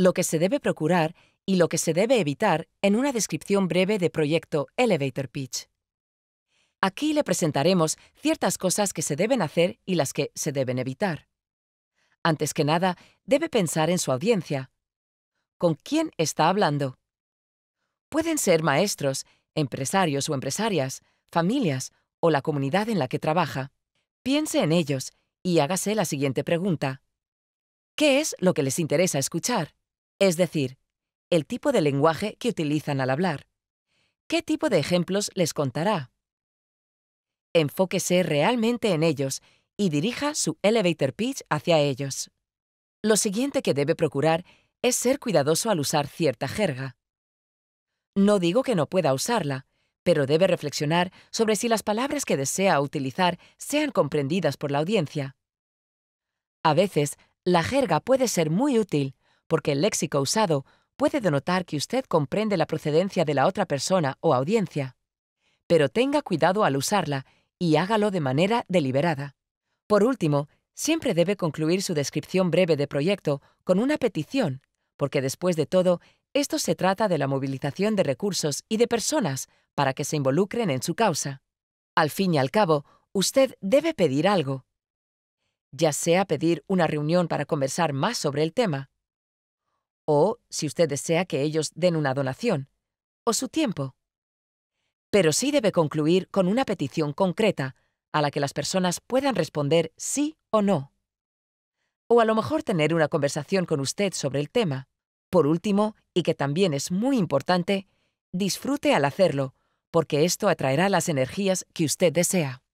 lo que se debe procurar y lo que se debe evitar en una descripción breve de proyecto Elevator Pitch. Aquí le presentaremos ciertas cosas que se deben hacer y las que se deben evitar. Antes que nada, debe pensar en su audiencia. ¿Con quién está hablando? Pueden ser maestros, empresarios o empresarias, familias o la comunidad en la que trabaja. Piense en ellos y hágase la siguiente pregunta. ¿Qué es lo que les interesa escuchar? es decir, el tipo de lenguaje que utilizan al hablar. ¿Qué tipo de ejemplos les contará? Enfóquese realmente en ellos y dirija su elevator pitch hacia ellos. Lo siguiente que debe procurar es ser cuidadoso al usar cierta jerga. No digo que no pueda usarla, pero debe reflexionar sobre si las palabras que desea utilizar sean comprendidas por la audiencia. A veces, la jerga puede ser muy útil, porque el léxico usado puede denotar que usted comprende la procedencia de la otra persona o audiencia. Pero tenga cuidado al usarla y hágalo de manera deliberada. Por último, siempre debe concluir su descripción breve de proyecto con una petición, porque después de todo, esto se trata de la movilización de recursos y de personas para que se involucren en su causa. Al fin y al cabo, usted debe pedir algo, ya sea pedir una reunión para conversar más sobre el tema, o si usted desea que ellos den una donación, o su tiempo. Pero sí debe concluir con una petición concreta a la que las personas puedan responder sí o no. O a lo mejor tener una conversación con usted sobre el tema. Por último, y que también es muy importante, disfrute al hacerlo, porque esto atraerá las energías que usted desea.